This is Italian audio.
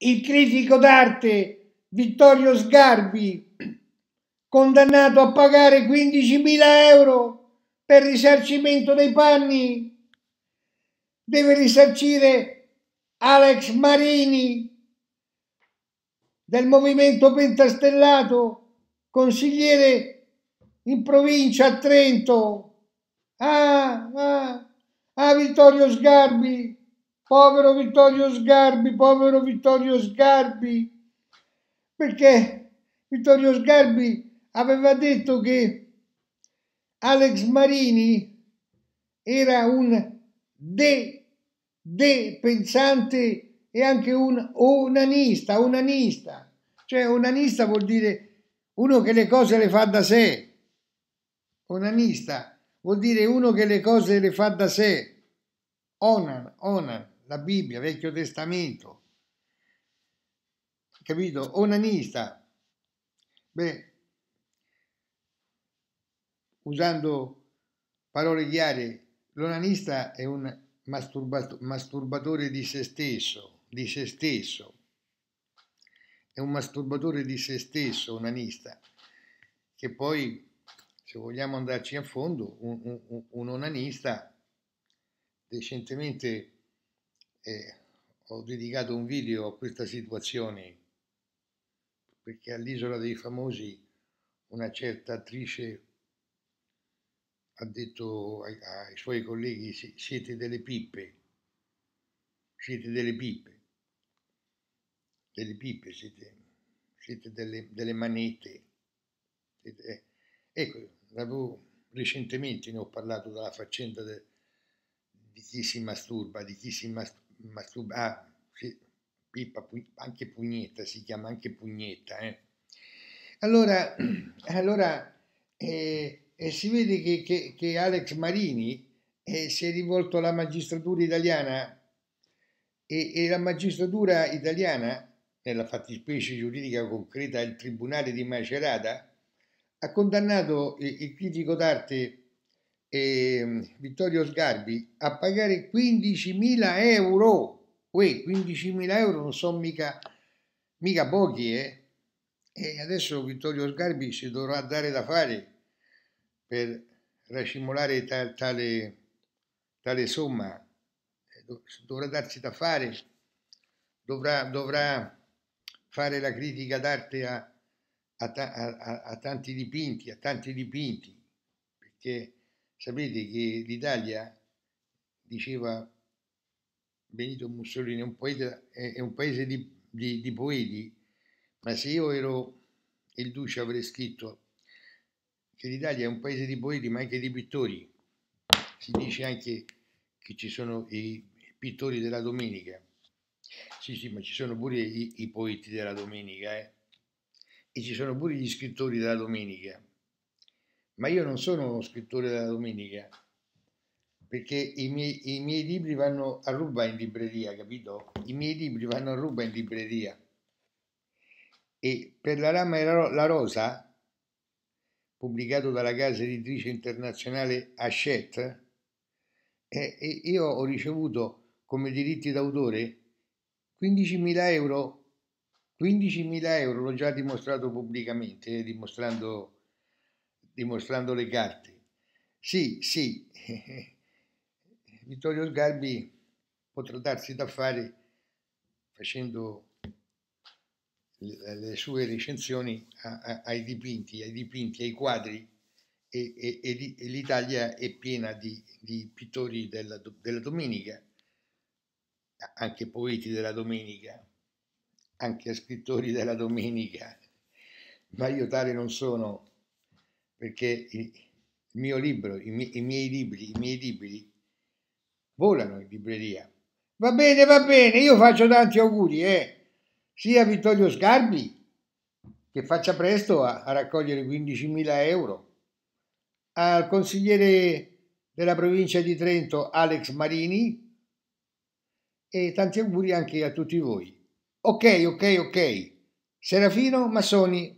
il critico d'arte Vittorio Sgarbi, condannato a pagare 15.000 euro per risarcimento dei panni, deve risarcire Alex Marini del Movimento Pentastellato, consigliere in provincia a Trento. Ah, ah, ah, Vittorio Sgarbi Povero Vittorio Sgarbi, povero Vittorio Sgarbi, perché Vittorio Sgarbi aveva detto che Alex Marini era un de, de pensante e anche un onanista, onanista. Cioè onanista vuol dire uno che le cose le fa da sé. Onanista vuol dire uno che le cose le fa da sé. Onan, onan la Bibbia, Vecchio Testamento, capito? Onanista, beh, usando parole chiare, l'onanista è un masturbato, masturbatore di se stesso, di se stesso, è un masturbatore di se stesso, onanista, che poi se vogliamo andarci a fondo, un, un, un onanista decentemente e ho dedicato un video a questa situazione perché all'isola dei famosi una certa attrice ha detto ai, ai suoi colleghi siete delle pippe, siete delle pippe, delle pippe, siete, siete delle, delle manette. Siete, eh, ecco, avevo, recentemente ne ho parlato della faccenda de, di chi si masturba, di chi si masturba masturba, ah, sì, Pippa, anche Pugnetta, si chiama anche Pugnetta. Eh. Allora, allora eh, eh, si vede che, che, che Alex Marini eh, si è rivolto alla magistratura italiana e, e la magistratura italiana, nella fattispecie giuridica concreta il Tribunale di Macerata, ha condannato il, il critico d'arte eh, Vittorio Sgarbi a pagare 15.000 euro. Uè, 15.000 euro non sono mica, mica pochi, eh? E adesso Vittorio Sgarbi si dovrà dare da fare per racimolare ta tale, tale, somma, eh, dovrà darsi da fare, dovrà, dovrà fare la critica d'arte a, a, a, a tanti dipinti, a tanti dipinti, perché Sapete che l'Italia, diceva Benito Mussolini, è un, poeta, è un paese di, di, di poeti, ma se io ero il Duce avrei scritto che l'Italia è un paese di poeti ma anche di pittori. Si dice anche che ci sono i pittori della domenica. Sì, sì, ma ci sono pure i, i poeti della domenica, eh? E ci sono pure gli scrittori della domenica ma io non sono uno scrittore della domenica, perché i miei, i miei libri vanno a ruba in libreria, capito? I miei libri vanno a ruba in libreria. E per La Rama e la Rosa, pubblicato dalla casa editrice internazionale Hachette, eh, io ho ricevuto come diritti d'autore 15.000 euro 15.000 euro l'ho già dimostrato pubblicamente, eh, dimostrando dimostrando le carte. Sì, sì, Vittorio Sgarbi potrà darsi da fare facendo le sue recensioni ai dipinti, ai dipinti, ai quadri e, e, e l'Italia è piena di, di pittori della, della, domenica, anche poeti della domenica, anche scrittori della domenica, ma io tale non sono, perché il mio libro, i, mie, i miei libri, i miei libri volano in libreria. Va bene, va bene, io faccio tanti auguri, eh. Sia Vittorio Sgarbi, che faccia presto a, a raccogliere 15.000 euro, al consigliere della provincia di Trento Alex Marini e tanti auguri anche a tutti voi. Ok, ok, ok. Serafino Massoni